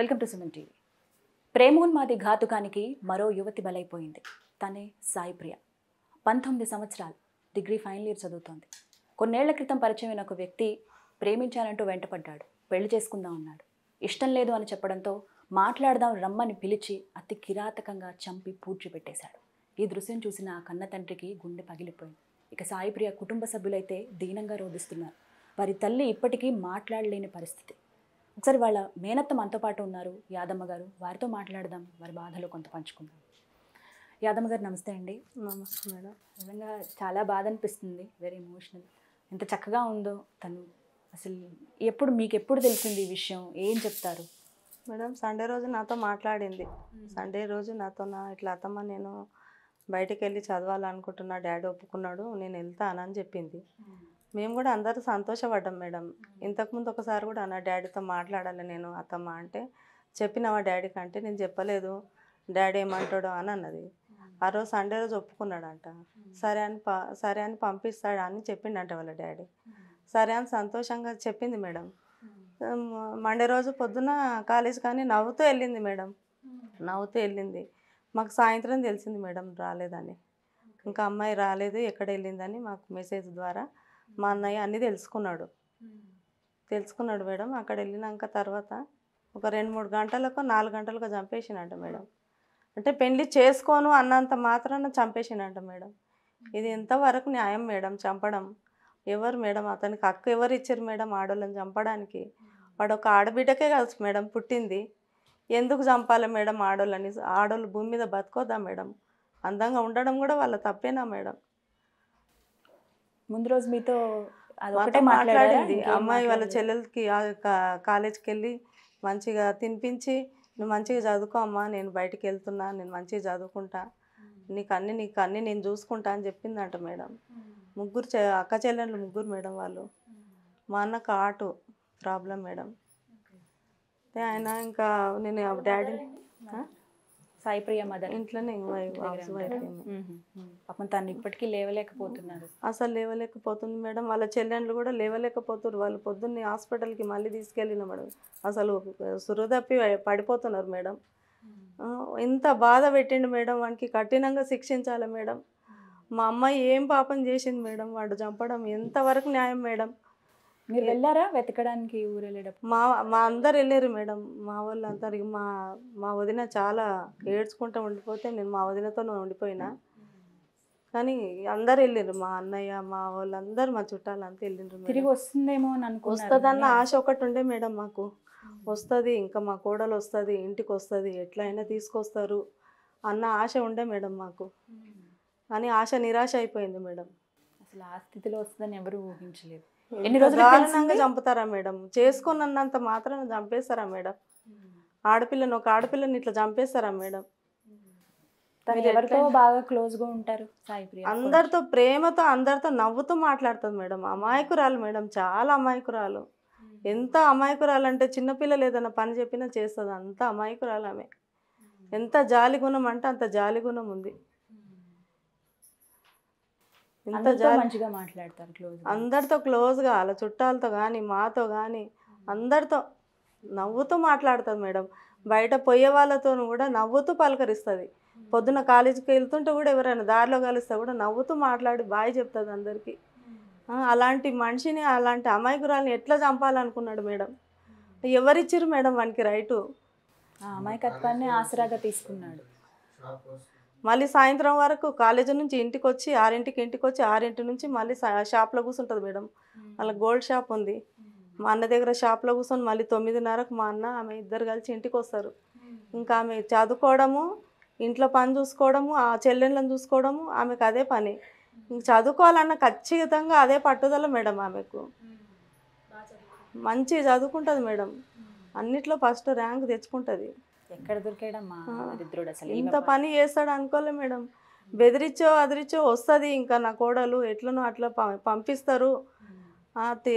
welcome to Suman TV ప్రేమోన్మాది ఘాతుకానికి మరో యువతి బలైపోయింది తనే సాయిప్రియ పంతొమ్మిది సంవత్సరాలు డిగ్రీ ఫైనల్ ఇయర్ చదువుతోంది కొన్నేళ్ల క్రితం పరిచయమైన ఒక వ్యక్తి ప్రేమించాలంటూ వెంటపడ్డాడు పెళ్లి చేసుకుందాం అన్నాడు ఇష్టం లేదు అని చెప్పడంతో మాట్లాడదాం రమ్మని పిలిచి అతి కిరాతకంగా చంపి పూడ్చిపెట్టేశాడు ఈ దృశ్యం చూసిన ఆ కన్న తండ్రికి గుండె పగిలిపోయింది ఇక సాయిప్రియ కుటుంబ సభ్యులైతే దీనంగా రోధిస్తున్నారు వారి తల్లి ఇప్పటికీ మాట్లాడలేని పరిస్థితి ఒకసారి వాళ్ళ మేనత్త మనతో పాటు ఉన్నారు యాదమ్మ గారు వారితో మాట్లాడదాం వారి బాధలు కొంత పంచుకుందాం యాదమ్మ గారు నమస్తే అండి నమస్తే మేడం నిజంగా చాలా బాధ అనిపిస్తుంది వెరీ ఎమోషనల్ ఎంత చక్కగా ఉందో తను అసలు ఎప్పుడు మీకు ఎప్పుడు తెలిసింది ఈ విషయం ఏం చెప్తారు మేడం సండే రోజు నాతో మాట్లాడింది సండే రోజు నాతో నా ఇట్లా అత్తమ్మ నేను బయటకు వెళ్ళి చదవాలనుకుంటున్నా డాడీ ఒప్పుకున్నాడు నేను వెళ్తానని చెప్పింది మేము కూడా అందరూ సంతోషపడ్డాం మేడం ఇంతకుముందు ఒకసారి కూడా అన్న డాడీతో మాట్లాడాలి నేను అత్తమ్మ అంటే చెప్పినావా డాడీకి అంటే నేను చెప్పలేదు డాడీ ఏమంటాడో అని అన్నది ఆ రోజు సండే రోజు ఒప్పుకున్నాడంట సరే అని సరే అని పంపిస్తాడు అని చెప్పిండంట వాళ్ళ డాడీ సరే అని సంతోషంగా చెప్పింది మేడం మండే రోజు పొద్దున కాలేజ్ కానీ నవ్వుతూ వెళ్ళింది మేడం నవ్వుతూ వెళ్ళింది మాకు సాయంత్రం తెలిసింది మేడం రాలేదని ఇంకా అమ్మాయి రాలేదు ఎక్కడ వెళ్ళిందని మాకు మెసేజ్ ద్వారా మా అన్నయ్య అన్నీ తెలుసుకున్నాడు తెలుసుకున్నాడు మేడం అక్కడ వెళ్ళినాక తర్వాత ఒక రెండు మూడు గంటలకు నాలుగు గంటలకు చంపేసినంట మేడం అంటే పెళ్లి చేసుకోను అన్నంత మాత్రాన చంపేసినంట మేడం ఇది ఎంతవరకు న్యాయం మేడం చంపడం ఎవరు మేడం అతనికి హక్కు ఎవరు ఇచ్చారు మేడం ఆడవాళ్ళని చంపడానికి వాడు ఒక ఆడబిడ్డకే కలిసి మేడం పుట్టింది ఎందుకు చంపాలి మేడం ఆడోళ్ళని ఆడోళ్ళు భూమి మీద బతుకోదా మేడం అందంగా ఉండడం కూడా వాళ్ళ తప్పేనా మేడం ముందు రోజు మీతో ఒకటే మాట్లాడింది అమ్మాయి వాళ్ళ చెల్లెలకి కాలేజ్కి వెళ్ళి మంచిగా తినిపించి నువ్వు మంచిగా చదువుకో అమ్మా నేను బయటికి వెళ్తున్నా నేను మంచిగా చదువుకుంటా నీకు అన్ని నీకు అన్ని నేను చూసుకుంటా అని చెప్పిందంట మేడం ముగ్గురు అక్క చెల్లెళ్ళు ముగ్గురు మేడం వాళ్ళు మా అన్నకు ఆటో ప్రాబ్లం మేడం ఆయన ఇంకా నేను డాడీ సాయి ప్రియ మదర్ ఇంట్లోనే పాపం తను ఇప్పటికీ లేవలేకపోతున్నారు అసలు లేవలేకపోతుంది మేడం వాళ్ళ చెల్లెండ్లు కూడా లేవలేకపోతున్నారు వాళ్ళు పొద్దున్నే హాస్పిటల్కి మళ్ళీ తీసుకెళ్ళిన మేడం అసలు సురదప్పి పడిపోతున్నారు మేడం ఇంత బాధ పెట్టిండు మేడం వానికి కఠినంగా శిక్షించాలి మేడం మా అమ్మాయి ఏం పాపం చేసింది మేడం వాడు చంపడం ఎంతవరకు న్యాయం మేడం మీరు వెళ్ళారా వెతకడానికి ఊరు వెళ్ళేటప్పుడు మా మా అందరు వెళ్ళారు మేడం మా వాళ్ళు అందరు మా మా వదిన చాలా ఏడ్చుకుంటూ ఉండిపోతే నేను మా వదినతో ఉండిపోయినా కానీ అందరు వెళ్ళారు మా అన్నయ్య మా వాళ్ళందరూ మా చుట్టాలు అంతా వెళ్ళిండ్రు తిరిగి వస్తుందేమో అని వస్తుందన్న ఆశ ఒకటి ఉండే మేడం మాకు వస్తుంది ఇంకా మా కోడలు వస్తుంది ఇంటికి వస్తుంది ఎట్లయినా తీసుకొస్తారు అన్న ఆశ ఉండే మేడం మాకు కానీ ఆశ నిరాశ అయిపోయింది మేడం అసలు ఆ స్థితిలో వస్తుందని ఎవరు ఊహించలేదు ఎన్ని రోజులు దారుణంగా చంపుతారా మేడం చేసుకున్నంత మాత్రం చంపేస్తారా మేడం ఆడపిల్లని ఒక ఆడపిల్లని ఇట్లా చంపేస్తారా మేడం ఎవరితో బాగా ఉంటారు అందరితో ప్రేమతో అందరితో నవ్వుతూ మాట్లాడుతుంది మేడం అమాయకురాలు మేడం చాలా అమాయకురాలు ఎంత అమాయకురాలు అంటే చిన్నపిల్లలు ఏదైనా పని చెప్పినా చేస్తుంది అంత అమాయకురాలు ఆమె ఎంత జాలి గుణం అంటే అంత జాలి గుణం ఉంది మంచిగా మాట్లాడతారు క్లోజ్ అందరితో క్లోజ్గా అలా చుట్టాలతో కానీ మాతో కానీ అందరితో నవ్వుతూ మాట్లాడుతుంది మేడం బయట పోయే వాళ్ళతో కూడా నవ్వుతూ పలకరిస్తుంది పొద్దున కాలేజీకి వెళ్తుంటే కూడా ఎవరైనా దారిలో కలిస్తే కూడా నవ్వుతూ మాట్లాడి బాయ్ చెప్తుంది అందరికీ అలాంటి మనిషిని అలాంటి అమాయకురాలని ఎట్లా చంపాలనుకున్నాడు మేడం ఎవరిచ్చారు మేడం వానికి రైటు అమాయకత్వాన్ని ఆసరాగా తీసుకున్నాడు మళ్ళీ సాయంత్రం వరకు కాలేజీ నుంచి ఇంటికి వచ్చి ఆరింటికి ఇంటికి వచ్చి ఆరింటి నుంచి మళ్ళీ షాప్లో కూర్చుంటుంది మేడం వాళ్ళ గోల్డ్ షాప్ ఉంది మా అన్న దగ్గర షాప్లో కూర్చొని మళ్ళీ తొమ్మిదిన్నరకు మా అన్న ఆమె ఇద్దరు కలిసి ఇంటికి వస్తారు ఇంకా ఆమె చదువుకోవడము ఇంట్లో పని చూసుకోవడము ఆ చెల్లెళ్ళని చూసుకోవడము ఆమెకు అదే పని ఇంక చదువుకోవాలన్న ఖచ్చితంగా అదే పట్టుదల మేడం ఆమెకు మంచి చదువుకుంటుంది మేడం అన్నిట్లో ఫస్ట్ ర్యాంక్ తెచ్చుకుంటుంది ఎక్కడ ఇంత పని చేస్తాడు అనుకోలే మేడం బెదిరించో అదిరిచో వస్తుంది ఇంకా నా కోడలు ఎట్లనో అట్లా పంపిస్తారు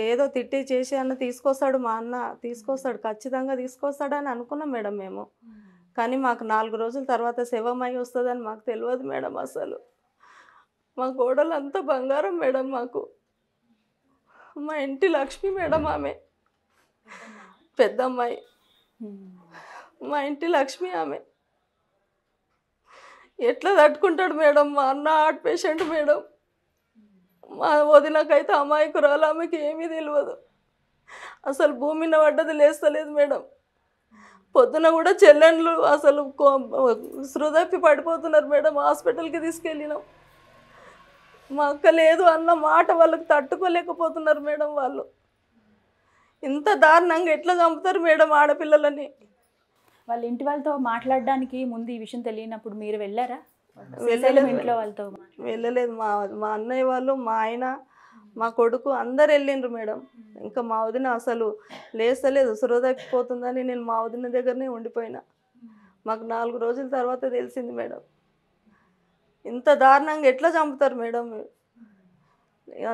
ఏదో తిట్టి చేసి అన్న తీసుకొస్తాడు మా అన్న తీసుకొస్తాడు ఖచ్చితంగా తీసుకొస్తాడని అనుకున్నాం మేడం మేము కానీ మాకు నాలుగు రోజుల తర్వాత శివమై వస్తుందని మాకు తెలియదు మేడం అసలు మా కోడలు అంతా బంగారం మేడం మాకు మా ఇంటి లక్ష్మి మేడం ఆమె పెద్దమ్మాయి మా ఇంటి లక్ష్మి ఆమె ఎట్లా తట్టుకుంటాడు మేడం మా అన్న హార్ట్ పేషెంట్ మేడం మా వదినకైతే అమాయకురాలు ఆమెకి ఏమీ తెలియదు అసలు భూమిన పడ్డది లేస్తలేదు మేడం పొద్దున కూడా చెల్లెండ్లు అసలు సృదప్పి పడిపోతున్నారు మేడం హాస్పిటల్కి తీసుకెళ్ళినాం మా అక్క లేదు అన్న మాట వాళ్ళకి తట్టుకోలేకపోతున్నారు మేడం వాళ్ళు ఇంత దారుణంగా ఎట్లా చంపుతారు మేడం ఆడపిల్లలని వాళ్ళ ఇంటి వాళ్ళతో మాట్లాడడానికి ముందు ఈ విషయం తెలియనప్పుడు మీరు వెళ్ళారా వెళ్ళలేదు ఇంట్లో వాళ్ళతో వెళ్ళలేదు మా మా అన్నయ్య వాళ్ళు మా ఆయన మా కొడుకు అందరు వెళ్ళిండ్రు మేడం ఇంకా మా వదిన అసలు లేస్తలేదు పోతుందని నేను మా వదిన దగ్గరనే ఉండిపోయినా మాకు నాలుగు రోజుల తర్వాత తెలిసింది మేడం ఇంత దారుణంగా ఎట్లా చంపుతారు మేడం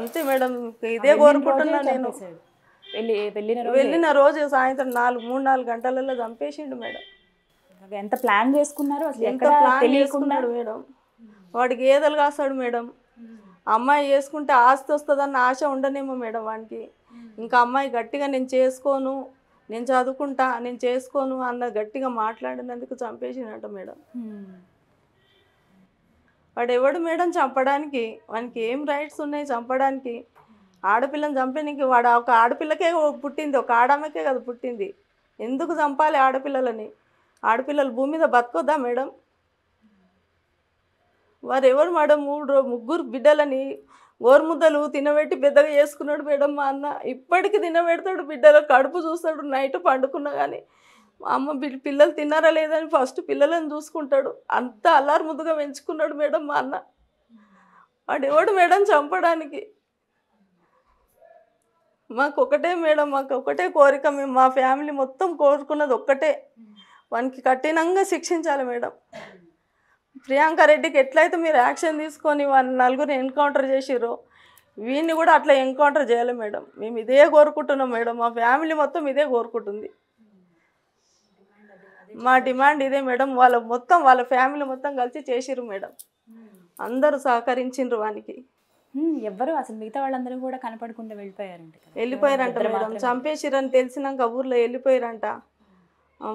అంతే మేడం ఇదే కోరుకుంటున్నా నేను వెళ్ళి వెళ్ళిన రోజు వెళ్ళిన రోజు సాయంత్రం నాలుగు మూడు నాలుగు గంటలలో చంపేసిండు మేడం ఎంత ప్లాన్ చేసుకున్నారు అసలు ఎంత ప్లాన్ చేసుకున్నాడు మేడం వాడికి ఏదలు కాస్తాడు మేడం అమ్మాయి చేసుకుంటే ఆస్తి వస్తుందన్న ఆశ ఉండనేమో మేడం వానికి ఇంకా అమ్మాయి గట్టిగా నేను చేసుకోను నేను చదువుకుంటా నేను చేసుకోను అన్న గట్టిగా మాట్లాడినందుకు చంపేసినట్ట మేడం వాడు ఎవడు మేడం చంపడానికి వానికి ఏం రైట్స్ ఉన్నాయి చంపడానికి ఆడపిల్లని చంపడానికి వాడు ఒక ఆడపిల్లకే పుట్టింది ఒక ఆడమ్మకే కదా పుట్టింది ఎందుకు చంపాలి ఆడపిల్లలని ఆడపిల్లలు భూమి మీద బతుకొద్దా మేడం వారు ఎవరు మేడం మూడు ముగ్గురు బిడ్డలని గోరుముద్దలు తినబెట్టి పెద్దగా చేసుకున్నాడు మేడం మా అన్న ఇప్పటికీ తినబెడతాడు బిడ్డలు కడుపు చూస్తాడు నైట్ పండుకున్నా కానీ మా అమ్మ పిల్లలు తిన్నారా లేదని ఫస్ట్ పిల్లలను చూసుకుంటాడు అంత అల్లారు ముద్దుగా పెంచుకున్నాడు మేడం మా అన్న వాడు ఎవడు మేడం చంపడానికి మాకు ఒకటే మేడం మాకు ఒకటే కోరిక మేము మా ఫ్యామిలీ మొత్తం కోరుకున్నది ఒక్కటే వానికి కఠినంగా శిక్షించాలి మేడం ప్రియాంక రెడ్డికి ఎట్లయితే మీరు యాక్షన్ తీసుకొని వారిని నలుగురిని ఎన్కౌంటర్ చేసిరో వీడిని కూడా అట్లా ఎన్కౌంటర్ చేయాలి మేడం మేము ఇదే కోరుకుంటున్నాం మేడం మా ఫ్యామిలీ మొత్తం ఇదే కోరుకుంటుంది మా డిమాండ్ ఇదే మేడం వాళ్ళ మొత్తం వాళ్ళ ఫ్యామిలీ మొత్తం కలిసి చేసిరు మేడం అందరూ సహకరించిండ్రు వానికి ఎవ్వరు అసలు మిగతా వాళ్ళందరూ కూడా కనపడకుండా వెళ్ళిపోయారంట వెళ్ళిపోయారంట మేడం చంపేసిరని తెలిసినాక ఊర్లో వెళ్ళిపోయారంట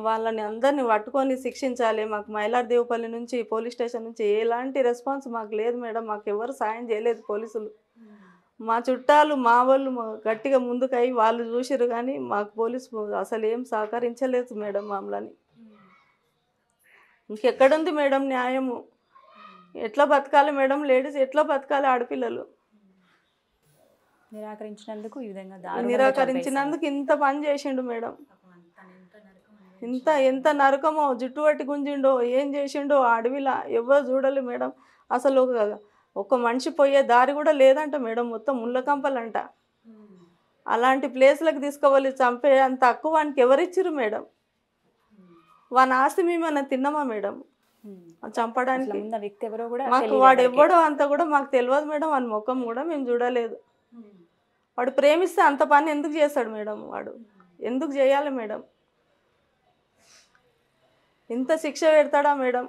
వాళ్ళని అందరినీ పట్టుకొని శిక్షించాలి మాకు మైలార్ నుంచి పోలీస్ స్టేషన్ నుంచి ఎలాంటి రెస్పాన్స్ మాకు లేదు మేడం మాకు ఎవరు సాయం చేయలేదు పోలీసులు మా చుట్టాలు మా వాళ్ళు గట్టిగా ముందుకై వాళ్ళు చూసిరు కానీ మాకు పోలీసు అసలు ఏం సహకరించలేదు మేడం మమ్మల్ని ఇంకెక్కడుంది మేడం న్యాయము ఎట్లా బతకాలి మేడం లేడీస్ ఎట్లా బతకాలి ఆడపిల్లలు నిరాకరించినందుకు ఈ విధంగా నిరాకరించినందుకు ఇంత పని చేసిండు మేడం ఇంత ఎంత నరకమో జుట్టు పట్టి గుంజిండో ఏం చేసిండో అడవిలా ఎవరు చూడాలి మేడం అసలు ఒక ఒక మనిషి పోయే దారి కూడా లేదంట మేడం మొత్తం ముళ్ళకంపలంట అలాంటి ప్లేస్లకు తీసుకోవాలి చంపే అంత తక్కువ వానికి ఎవరిచ్చిరు మేడం వాని ఆస్తి మేమన్నా తిన్నామా మేడం చంపడానికి వ్యక్తి ఎవరో కూడా మాకు వాడు ఎవ్వడో అంత కూడా మాకు తెలియదు మేడం వాని ముఖం కూడా మేము చూడలేదు వాడు ప్రేమిస్తే అంత పని ఎందుకు చేస్తాడు మేడం వాడు ఎందుకు చేయాలి మేడం ఇంత శిక్ష పెడతాడా మేడం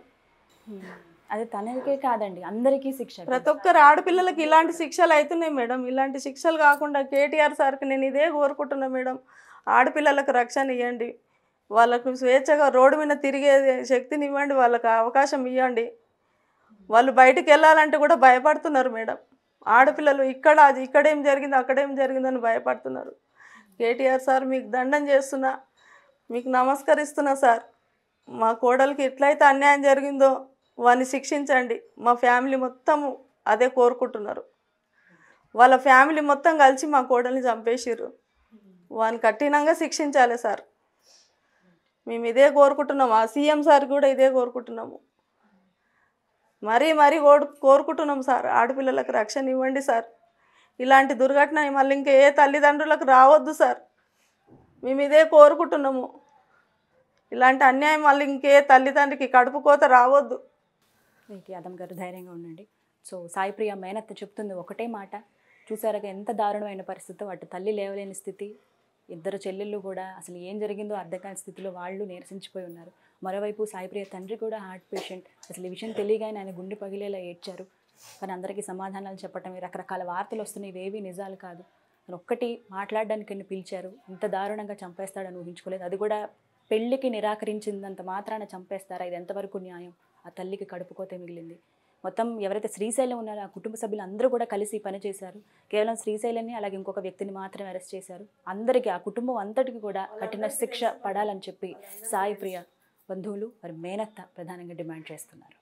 అది తనకే కాదండి అందరికీ శిక్ష ప్రతి ఒక్కరు ఆడపిల్లలకి ఇలాంటి శిక్షలు అవుతున్నాయి మేడం ఇలాంటి శిక్షలు కాకుండా కేటీఆర్ సార్కి నేను ఇదే కోరుకుంటున్నా మేడం ఆడపిల్లలకు రక్షణ ఇవ్వండి వాళ్ళకు స్వేచ్ఛగా రోడ్డు మీద తిరిగే శక్తిని ఇవ్వండి వాళ్ళకు అవకాశం ఇవ్వండి వాళ్ళు బయటికి వెళ్ళాలంటే కూడా భయపడుతున్నారు మేడం ఆడపిల్లలు ఇక్కడ అది ఇక్కడేం జరిగింది అక్కడేం జరిగిందని భయపడుతున్నారు కేటీఆర్ సార్ మీకు దండం చేస్తున్నా మీకు నమస్కరిస్తున్నా సార్ మా కోడలికి ఎట్లయితే అన్యాయం జరిగిందో వాన్ని శిక్షించండి మా ఫ్యామిలీ మొత్తము అదే కోరుకుంటున్నారు వాళ్ళ ఫ్యామిలీ మొత్తం కలిసి మా కోడల్ని చంపేసారు వాని కఠినంగా శిక్షించాలి సార్ మేము ఇదే కోరుకుంటున్నాము ఆ సీఎం సార్ కూడా ఇదే కోరుకుంటున్నాము మరీ మరీ కోరు కోరుకుంటున్నాం సార్ ఆడపిల్లలకు రక్షణ ఇవ్వండి సార్ ఇలాంటి దుర్ఘటన మళ్ళీ ఇంకా ఏ తల్లిదండ్రులకు రావద్దు సార్ మేము ఇదే కోరుకుంటున్నాము ఇలాంటి అన్యాయం మళ్ళీ ఇంకే తల్లిదండ్రికి కడుపు కోత రావద్దు ఏంటి అదం గారు ధైర్యంగా ఉండండి సో సాయిప్రియ మేనత్త చెప్తుంది ఒకటే మాట చూసారగా ఎంత దారుణమైన పరిస్థితి అటు తల్లి లేవలేని స్థితి ఇద్దరు చెల్లెళ్ళు కూడా అసలు ఏం జరిగిందో అర్థం కాని స్థితిలో వాళ్ళు నిరసించిపోయి ఉన్నారు మరోవైపు సాయిప్రియ తండ్రి కూడా హార్ట్ పేషెంట్ అసలు ఈ విషయం తెలియగానే ఆయన గుండె పగిలేలా ఏడ్చారు కానీ అందరికీ సమాధానాలు చెప్పటమే రకరకాల వార్తలు వస్తున్నాయి ఇవేవి నిజాలు కాదు ఒక్కటి మాట్లాడడానికి పిలిచారు ఇంత దారుణంగా చంపేస్తాడని ఊహించుకోలేదు అది కూడా పెళ్లికి నిరాకరించిందంత మాత్రాన చంపేస్తారా ఇది ఎంతవరకు న్యాయం ఆ తల్లికి కడుపుకోతే మిగిలింది మొత్తం ఎవరైతే శ్రీశైలం ఉన్నారో ఆ కుటుంబ సభ్యులు అందరూ కూడా కలిసి పనిచేశారు కేవలం శ్రీశైలని అలాగే ఇంకొక వ్యక్తిని మాత్రమే అరెస్ట్ చేశారు అందరికీ ఆ కుటుంబం అంతటికి కూడా కఠిన శిక్ష పడాలని చెప్పి సాయి ప్రియ బంధువులు మరి మేనత్త ప్రధానంగా డిమాండ్ చేస్తున్నారు